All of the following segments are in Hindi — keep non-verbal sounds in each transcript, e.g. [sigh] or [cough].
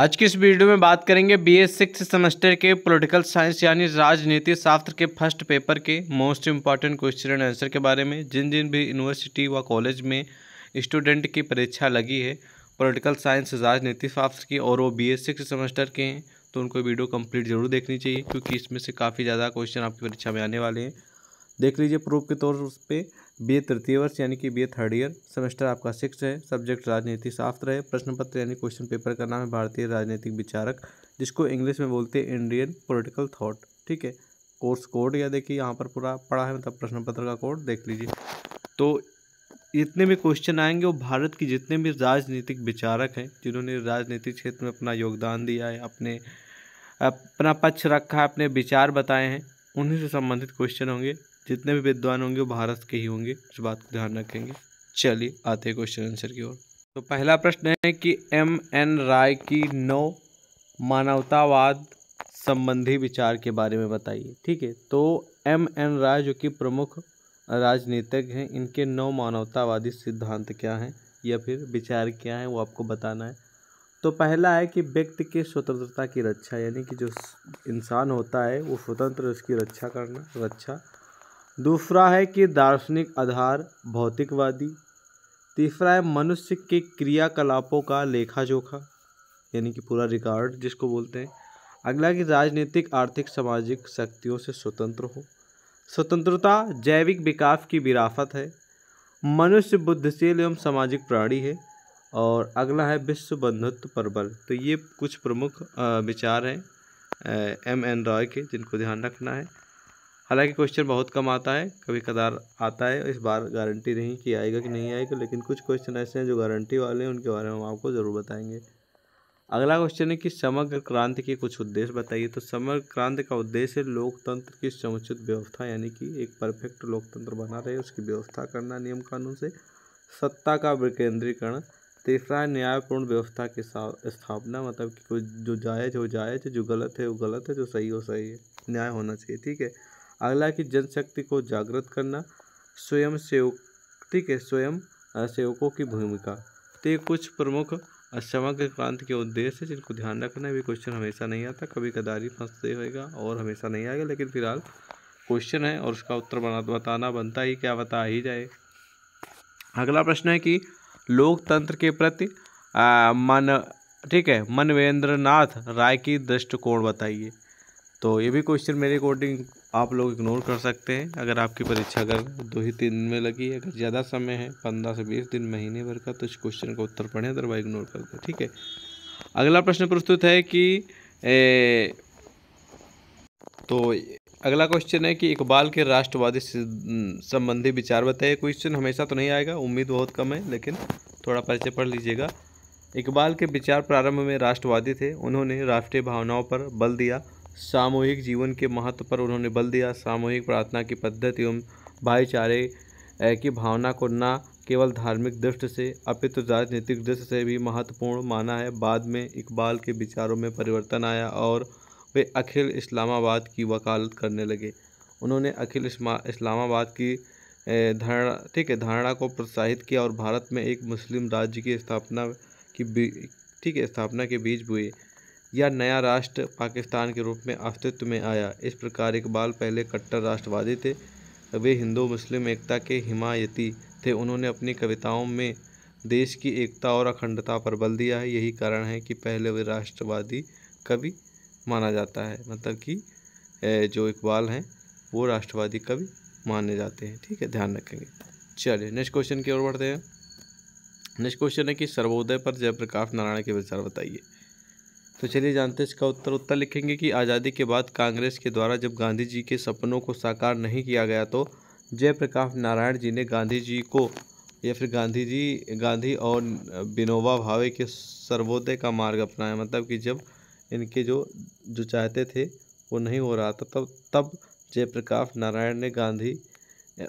आज की इस वीडियो में बात करेंगे बी एस सिक्स सेमेस्टर के पॉलिटिकल साइंस यानी राजनीति शास्त्र के फर्स्ट पेपर के मोस्ट इंपॉर्टेंट क्वेश्चन आंसर के बारे में जिन जिन भी यूनिवर्सिटी व कॉलेज में स्टूडेंट की परीक्षा लगी है पॉलिटिकल साइंस राजनीति शास्त्र की और वो बी ए सिक्स सेमेस्टर के हैं तो उनको वीडियो कम्प्लीट जरूर देखनी चाहिए क्योंकि इसमें से काफ़ी ज़्यादा क्वेश्चन आपकी परीक्षा में आने वाले हैं देख लीजिए प्रूफ के तौर पर बी तृतीय वर्ष यानी कि बी थर्ड ईयर सेमेस्टर आपका सिक्स है सब्जेक्ट राजनीति शास्त्र है प्रश्न पत्र यानी क्वेश्चन पेपर का नाम है भारतीय राजनीतिक विचारक जिसको इंग्लिश में बोलते हैं इंडियन पोलिटिकल थाट ठीक है कोर्स कोड या देखिए यहाँ पर पूरा पढ़ा है मतलब प्रश्न पत्र का कोड देख लीजिए तो जितने भी क्वेश्चन आएंगे वो भारत की जितने भी राजनीतिक विचारक हैं जिन्होंने राजनीतिक क्षेत्र में अपना योगदान दिया है अपने अपना पक्ष रखा है अपने विचार बताए हैं उन्हीं से संबंधित क्वेश्चन होंगे जितने भी विद्वान होंगे वो भारत के ही होंगे इस बात को ध्यान रखेंगे चलिए आते हैं क्वेश्चन आंसर की ओर तो पहला प्रश्न है कि एम एन राय की नौ मानवतावाद संबंधी विचार के बारे में बताइए ठीक है तो एम एन राय जो कि प्रमुख राजनीतिक हैं इनके नौ मानवतावादी सिद्धांत क्या हैं या फिर विचार क्या हैं वो आपको बताना है तो पहला है कि व्यक्ति की स्वतंत्रता की रक्षा यानी कि जो इंसान होता है वो स्वतंत्र उसकी रक्षा करना रक्षा दूसरा है कि दार्शनिक आधार भौतिकवादी तीसरा है मनुष्य के क्रियाकलापों का लेखा जोखा यानी कि पूरा रिकॉर्ड जिसको बोलते हैं अगला कि राजनीतिक आर्थिक सामाजिक शक्तियों से स्वतंत्र हो स्वतंत्रता जैविक विकास की विरासत है मनुष्य बुद्धिशील एवं सामाजिक प्राणी है और अगला है विश्व बंधुत्व प्रबल तो ये कुछ प्रमुख विचार हैं एम एन रॉय के जिनको ध्यान रखना है हालांकि क्वेश्चन बहुत कम आता है कभी कदार आता है इस बार गारंटी नहीं कि आएगा कि नहीं आएगा लेकिन कुछ क्वेश्चन ऐसे हैं जो गारंटी वाले हैं उनके बारे में हम आपको ज़रूर बताएंगे अगला क्वेश्चन है कि समग्र क्रांति के कुछ उद्देश्य बताइए तो समग्र क्रांति का उद्देश्य लोकतंत्र की समुचित व्यवस्था यानी कि एक परफेक्ट लोकतंत्र बना रहे उसकी व्यवस्था करना नियम कानून से सत्ता का विकेंद्रीकरण तीसरा है न्यायपूर्ण व्यवस्था की स्थापना मतलब कि कोई जो जायज हो जायज है जो गलत है वो गलत है जो सही हो सही है न्याय होना चाहिए ठीक है अगला कि जनशक्ति को जागृत करना स्वयं सेवक ठीक है स्वयं सेवकों की भूमिका तो ये कुछ प्रमुख समग्र क्रांति के उद्देश्य जिनको ध्यान रखना है भी क्वेश्चन हमेशा नहीं आता कभी कदार ही फंसते होएगा और हमेशा नहीं आएगा लेकिन फिलहाल क्वेश्चन है और उसका उत्तर बना बताना बनता ही क्या बता ही जाए अगला प्रश्न है कि लोकतंत्र के प्रति आ, मन ठीक है मनवेंद्र नाथ राय की दृष्टिकोण बताइए तो ये भी क्वेश्चन मेरे अकॉर्डिंग आप लोग इग्नोर कर सकते हैं अगर आपकी परीक्षा अगर दो ही तीन दिन में लगी है अगर ज़्यादा समय है पंद्रह से बीस दिन महीने भर का तो इस क्वेश्चन का उत्तर पढ़ें अदरवाइज इग्नोर कर दें ठीक है अगला प्रश्न प्रस्तुत है कि ए, तो अगला क्वेश्चन है कि इकबाल के राष्ट्रवादी संबंधी विचार बताइए क्वेश्चन हमेशा तो नहीं आएगा उम्मीद बहुत कम है लेकिन थोड़ा परिचय पढ़ लीजिएगा इकबाल के विचार प्रारंभ में राष्ट्रवादी थे उन्होंने राष्ट्रीय भावनाओं पर बल दिया सामूहिक जीवन के महत्व पर उन्होंने बल दिया सामूहिक प्रार्थना की पद्धति एवं भाईचारे की भावना को न केवल धार्मिक दृष्टि से अपितु राजनीतिक दृष्टि से भी महत्वपूर्ण माना है बाद में इकबाल के विचारों में परिवर्तन आया और वे अखिल इस्लामाबाद की वकालत करने लगे उन्होंने अखिल इस्लामाबाद की धारणा ठीक है धारणा को प्रोत्साहित किया और भारत में एक मुस्लिम राज्य की स्थापना की ठीक है स्थापना के बीच हुए यह नया राष्ट्र पाकिस्तान के रूप में अस्तित्व में आया इस प्रकार इकबाल पहले कट्टर राष्ट्रवादी थे वे हिंदू मुस्लिम एकता के हिमायती थे उन्होंने अपनी कविताओं में देश की एकता और अखंडता पर बल दिया है यही कारण है कि पहले वे राष्ट्रवादी कवि माना जाता है मतलब कि जो इकबाल हैं वो राष्ट्रवादी कवि माने जाते हैं ठीक है ध्यान रखेंगे चलिए नेक्स्ट क्वेश्चन की ओर बढ़ते हैं नेक्स्ट क्वेश्चन है कि सर्वोदय पर जयप्रकाश नारायण के विचार बताइए तो चलिए जानते हैं इसका उत्तर उत्तर लिखेंगे कि आज़ादी के बाद कांग्रेस के द्वारा जब गांधी जी के सपनों को साकार नहीं किया गया तो जयप्रकाश नारायण जी ने गांधी जी को या फिर गांधी जी गांधी और विनोबा भावे के सर्वोदय का मार्ग अपनाया मतलब कि जब इनके जो जो चाहते थे वो नहीं हो रहा था तब तब जयप्रकाश नारायण ने गांधी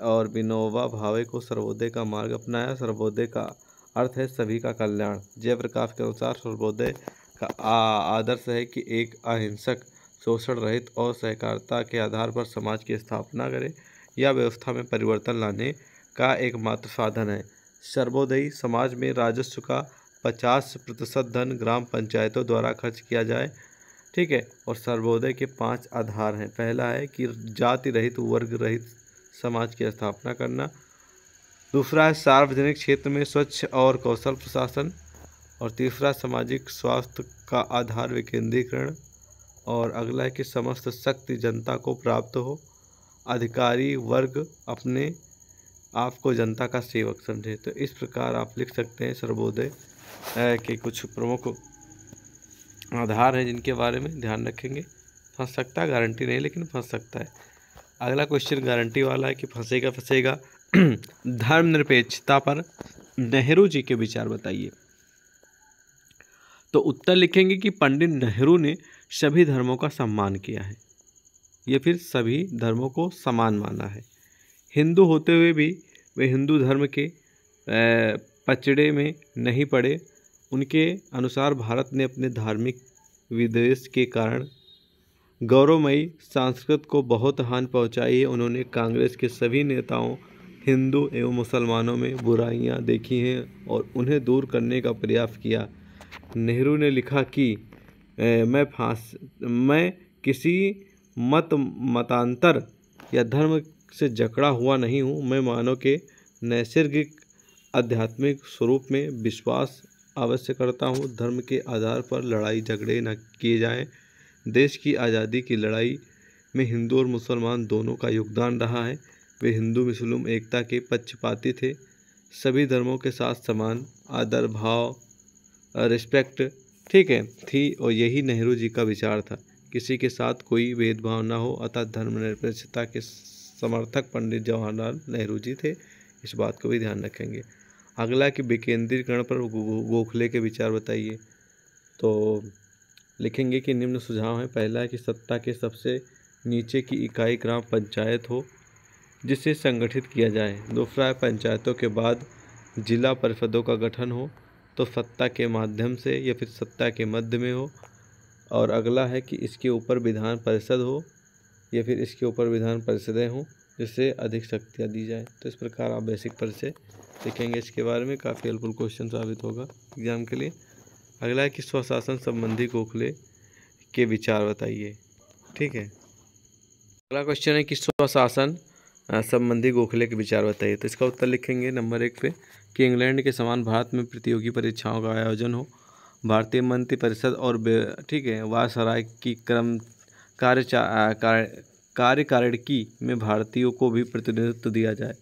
और विनोबा भावे को सर्वोदय का मार्ग अपनाया सर्वोदय का अर्थ है सभी का कल्याण जयप्रकाश के अनुसार सर्वोदय का आदर्श है कि एक अहिंसक शोषण रहित और सहकारिता के आधार पर समाज की स्थापना करे या व्यवस्था में परिवर्तन लाने का एकमात्र साधन है सर्वोदयी समाज में राजस्व का पचास प्रतिशत धन ग्राम पंचायतों द्वारा खर्च किया जाए ठीक है और सर्वोदय के पांच आधार हैं पहला है कि जाति रहित वर्ग रहित समाज की स्थापना करना दूसरा है सार्वजनिक क्षेत्र में स्वच्छ और कौशल प्रशासन और तीसरा सामाजिक स्वास्थ्य का आधार विकेंद्रीकरण और अगला है कि समस्त शक्ति जनता को प्राप्त हो अधिकारी वर्ग अपने आप को जनता का सेवक समझे तो इस प्रकार आप लिख सकते हैं सर्वोदय के कुछ प्रमुख आधार हैं जिनके बारे में ध्यान रखेंगे फंस सकता है गारंटी नहीं लेकिन फंस सकता है अगला क्वेश्चन गारंटी वाला है कि फंसेगा फंसेगा [clears throat] धर्मनिरपेक्षता पर नेहरू जी के विचार बताइए तो उत्तर लिखेंगे कि पंडित नेहरू ने सभी धर्मों का सम्मान किया है ये फिर सभी धर्मों को समान माना है हिंदू होते हुए भी वे हिंदू धर्म के पचड़े में नहीं पड़े उनके अनुसार भारत ने अपने धार्मिक विदेश के कारण गौरवमयी संस्कृत को बहुत हानि पहुंचाई है उन्होंने कांग्रेस के सभी नेताओं हिंदू एवं मुसलमानों में बुराइयां देखी हैं और उन्हें दूर करने का प्रयास किया नेहरू ने लिखा कि मैं फांस मैं किसी मत मतांतर या धर्म से जकड़ा हुआ नहीं हूँ मैं मानव के नैसर्गिक आध्यात्मिक स्वरूप में विश्वास अवश्य करता हूँ धर्म के आधार पर लड़ाई झगड़े न किए जाएं देश की आज़ादी की लड़ाई में हिंदू और मुसलमान दोनों का योगदान रहा है वे हिंदू मुस्लिम एकता के पक्षपाती थे सभी धर्मों के साथ समान आदर भाव रिस्पेक्ट ठीक है थी और यही नेहरू जी का विचार था किसी के साथ कोई भेदभाव ना हो अतः धर्मनिरपेक्षता के समर्थक पंडित जवाहरलाल नेहरू जी थे इस बात को भी ध्यान रखेंगे अगला कि विकेंद्रीकरण पर गोखले के विचार बताइए तो लिखेंगे कि निम्न सुझाव हैं पहला कि सत्ता के सबसे नीचे की इकाई ग्राम पंचायत हो जिसे संगठित किया जाए दूसरा पंचायतों के बाद जिला परिषदों का गठन हो तो सत्ता के माध्यम से या फिर सत्ता के मध्य में हो और अगला है कि इसके ऊपर विधान परिषद हो या फिर इसके ऊपर विधान परिषदें हों जिससे अधिक शक्तियाँ दी जाए तो इस प्रकार आप बेसिक परिचय सीखेंगे इसके बारे में काफ़ी हेल्पफुल क्वेश्चन साबित होगा एग्जाम के लिए अगला है कि स्वशासन संबंधी गोखले के विचार बताइए ठीक है अगला क्वेश्चन है कि स्वशासन संबंधी गोखले के विचार बताइए तो इसका उत्तर लिखेंगे नंबर एक पे कि इंग्लैंड के समान भारत में प्रतियोगी परीक्षाओं का आयोजन हो भारतीय मंत्रिपरिषद और ठीक है वासराय की क्रम कार्य कार्यकारिणी में भारतीयों को भी प्रतिनिधित्व दिया जाए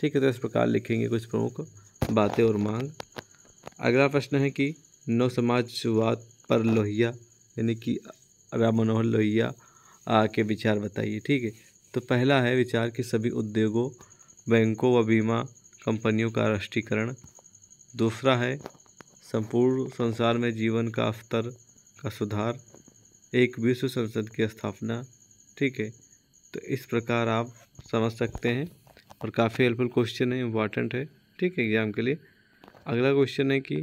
ठीक है तो इस प्रकार लिखेंगे कुछ प्रमुख बातें और मांग अगला प्रश्न है कि नव समाजवाद पर लोहिया यानी कि राम मनोहर लोहिया के विचार बताइए ठीक है तो पहला है विचार कि सभी उद्योगों बैंकों व बीमा कंपनियों का राष्ट्रीयकरण दूसरा है संपूर्ण संसार में जीवन का स्तर का सुधार एक विश्व संसद की स्थापना ठीक है तो इस प्रकार आप समझ सकते हैं और काफ़ी हेल्पफुल क्वेश्चन है इम्पॉर्टेंट है ठीक है एग्ज़ाम के लिए अगला क्वेश्चन है कि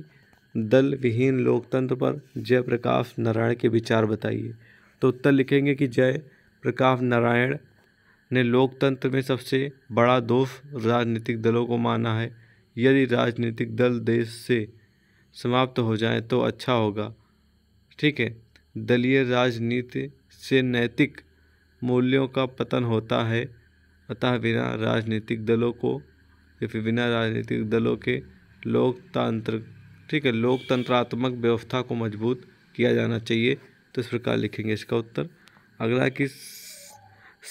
दल विहीन लोकतंत्र पर जयप्रकाश नारायण के विचार बताइए तो उत्तर लिखेंगे कि जय प्रकाश नारायण ने लोकतंत्र में सबसे बड़ा दोष राजनीतिक दलों को माना है यदि राजनीतिक दल देश से समाप्त हो जाए तो अच्छा होगा ठीक है दलीय राजनीति से नैतिक मूल्यों का पतन होता है अतः बिना राजनीतिक दलों को या फिर बिना राजनीतिक दलों के लोकतंत्र ठीक है लोकतंत्रात्मक व्यवस्था को मजबूत किया जाना चाहिए तो इस प्रकार लिखेंगे इसका उत्तर अगला कि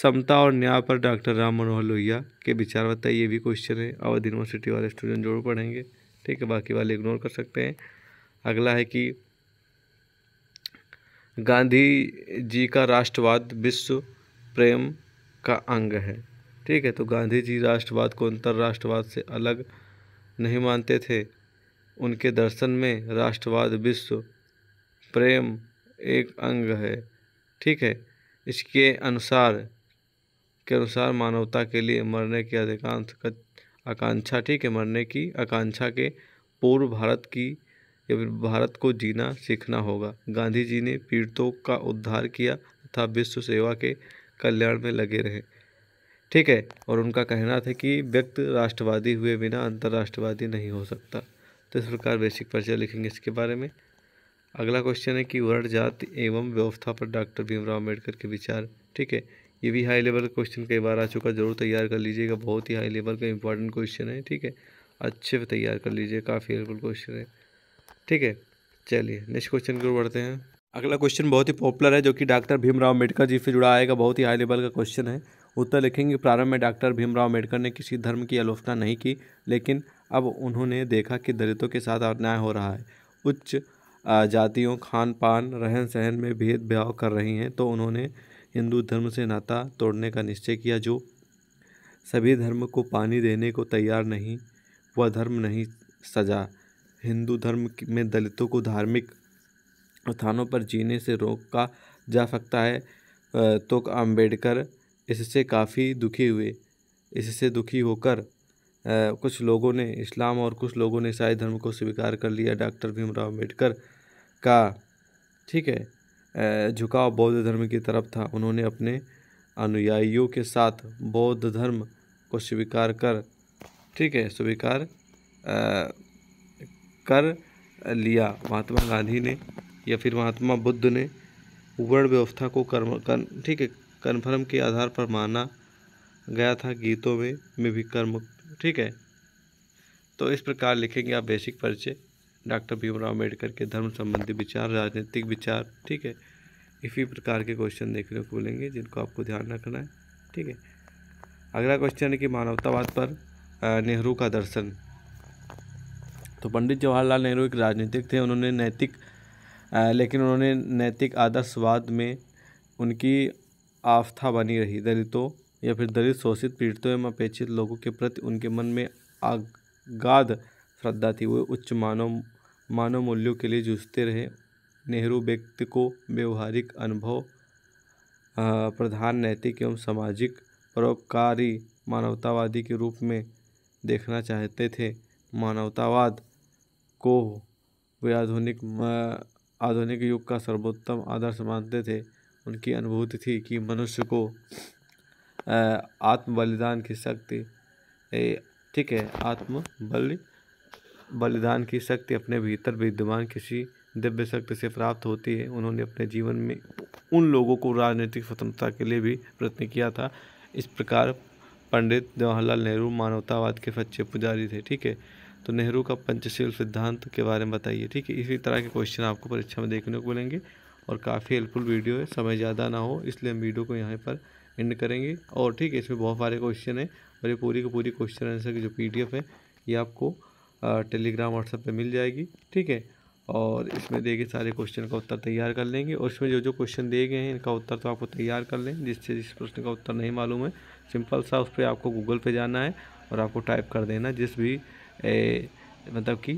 समता और न्याय पर डॉक्टर राम मनोहर लोहिया के विचार बताइए ये भी क्वेश्चन है अवध यूनिवर्सिटी वाले स्टूडेंट जरूर पढ़ेंगे ठीक है बाकी वाले इग्नोर कर सकते हैं अगला है कि गांधी जी का राष्ट्रवाद विश्व प्रेम का अंग है ठीक है तो गांधी जी राष्ट्रवाद को अंतर्राष्ट्रवाद से अलग नहीं मानते थे उनके दर्शन में राष्ट्रवाद विश्व प्रेम एक अंग है ठीक है इसके अनुसार के अनुसार मानवता के लिए मरने के अधिकांश आकांक्षा ठीक है मरने की आकांक्षा के पूर्व भारत की या फिर भारत को जीना सीखना होगा गांधी जी ने पीड़ितों का उद्धार किया तथा विश्व सेवा के कल्याण में लगे रहें ठीक है और उनका कहना था कि व्यक्ति राष्ट्रवादी हुए बिना अंतर्राष्ट्रवादी नहीं हो सकता तो इस प्रकार बेसिक परिचय लिखेंगे इसके बारे में अगला क्वेश्चन है कि वर्ण जाति एवं व्यवस्था पर डॉक्टर भीमराव अम्बेडकर के विचार ठीक है ये भी हाई लेवल क्वेश्चन कई बार आ चुका जरूर तैयार कर लीजिएगा बहुत ही हाई लेवल का इंपॉर्टेंट क्वेश्चन है ठीक है अच्छे से तैयार कर लीजिए काफ़ी हेल्पफुल क्वेश्चन है ठीक है चलिए नेक्स्ट क्वेश्चन की ओर बढ़ते हैं अगला क्वेश्चन बहुत ही पॉपुलर है जो कि डॉक्टर भीमराव अम्बेडकर जी से जुड़ा आएगा बहुत ही हाई लेवल का क्वेश्चन है उत्तर लिखेंगे प्रारंभ में डॉक्टर भीमराव अम्बेडकर ने किसी धर्म की आलोचना नहीं की लेकिन अब उन्होंने देखा कि दलितों के साथ अन्याय हो रहा है उच्च जातियों खान पान रहन सहन में भेदभाव कर रही हैं तो उन्होंने हिंदू धर्म से नाता तोड़ने का निश्चय किया जो सभी धर्म को पानी देने को तैयार नहीं वह धर्म नहीं सजा हिंदू धर्म में दलितों को धार्मिक स्थानों पर जीने से रोका जा सकता है तो अम्बेडकर इससे काफ़ी दुखी हुए इससे दुखी होकर कुछ लोगों ने इस्लाम और कुछ लोगों ने ईसाई धर्म को स्वीकार कर लिया डॉक्टर भीमराव अम्बेडकर का ठीक है झुकाव बौद्ध धर्म की तरफ था उन्होंने अपने अनुयायियों के साथ बौद्ध धर्म को स्वीकार कर ठीक है स्वीकार कर लिया महात्मा गांधी ने या फिर महात्मा बुद्ध ने वर्ण व्यवस्था को कर्म कर ठीक है कन्फर्म के आधार पर माना गया था गीतों में में भी कर्म ठीक है तो इस प्रकार लिखेंगे आप बेसिक परिचय डॉक्टर भीमराव अम्बेडकर के धर्म संबंधी विचार राजनीतिक विचार ठीक है इसी प्रकार के क्वेश्चन देखने को मिलेंगे जिनको आपको ध्यान रखना है ठीक है अगला क्वेश्चन है कि मानवतावाद पर नेहरू का दर्शन तो पंडित जवाहरलाल नेहरू एक राजनीतिक थे उन्होंने नैतिक लेकिन उन्होंने नैतिक आदर्शवाद में उनकी आस्था बनी रही दलितों या फिर दलित शोषित पीड़ितों एवं अपेक्षित लोगों के प्रति उनके मन में आगाध श्रद्धा थी वे उच्च मानव मानव मूल्यों के लिए जूझते रहे नेहरू व्यक्ति को व्यवहारिक अनुभव प्रधान नैतिक एवं सामाजिक परोपकारी मानवतावादी के रूप में देखना चाहते थे मानवतावाद को वे आधुनिक आधुनिक युग का सर्वोत्तम आदर्श मानते थे उनकी अनुभूति थी कि मनुष्य को आत्म बलिदान की शक्ति ठीक है आत्म बलि बलिदान की शक्ति अपने भीतर विद्यमान किसी दिव्य शक्ति से प्राप्त होती है उन्होंने अपने जीवन में उन लोगों को राजनीतिक स्वतंत्रता के लिए भी प्रयत्न किया था इस प्रकार पंडित जवाहरलाल नेहरू मानवतावाद के सच्चे पुजारी थे ठीक है तो नेहरू का पंचशील सिद्धांत के बारे में बताइए ठीक है इसी तरह के क्वेश्चन आपको परीक्षा में देखने को मिलेंगे और काफ़ी हेल्पफुल वीडियो है समय ज़्यादा ना हो इसलिए हम वीडियो को यहाँ पर एंड करेंगे और ठीक है इसमें बहुत सारे क्वेश्चन हैं और ये पूरी की पूरी क्वेश्चन आंसर की जो पी है ये आपको टेलीग्राम व्हाट्सएप पर मिल जाएगी ठीक है और इसमें देखिए सारे क्वेश्चन का उत्तर तैयार कर लेंगे और इसमें जो जो क्वेश्चन दिए गए हैं इनका उत्तर तो आपको तैयार कर लें जिससे जिस प्रश्न का उत्तर नहीं मालूम है सिंपल सा उस पर आपको गूगल पे जाना है और आपको टाइप कर देना जिस भी मतलब कि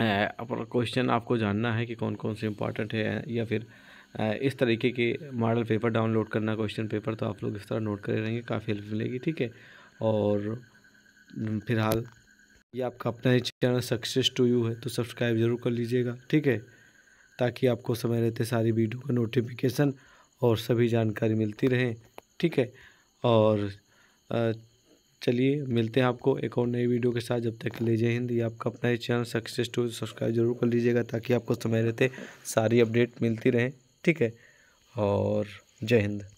अपना क्वेश्चन आपको जानना है कि कौन कौन से इंपॉर्टेंट है या फिर इस तरीके के मॉडल पेपर डाउनलोड करना क्वेश्चन पेपर तो आप लोग इस तरह नोट करे रहेंगे काफ़ी हेल्प मिलेगी ठीक है और फिलहाल ये आपका अपना ही चैनल सक्सेस टू यू है तो सब्सक्राइब जरूर कर लीजिएगा ठीक है ताकि आपको समय रहते सारी वीडियो का नोटिफिकेशन और सभी जानकारी मिलती रहे ठीक है और चलिए मिलते हैं आपको एक और नई वीडियो के साथ जब तक लीजिए हिंद ये आपका अपना ही चैनल सक्सेस टू सब्सक्राइब जरूर कर लीजिएगा ताकि आपको समय रहते सारी अपडेट मिलती रहें ठीक है और जय हिंद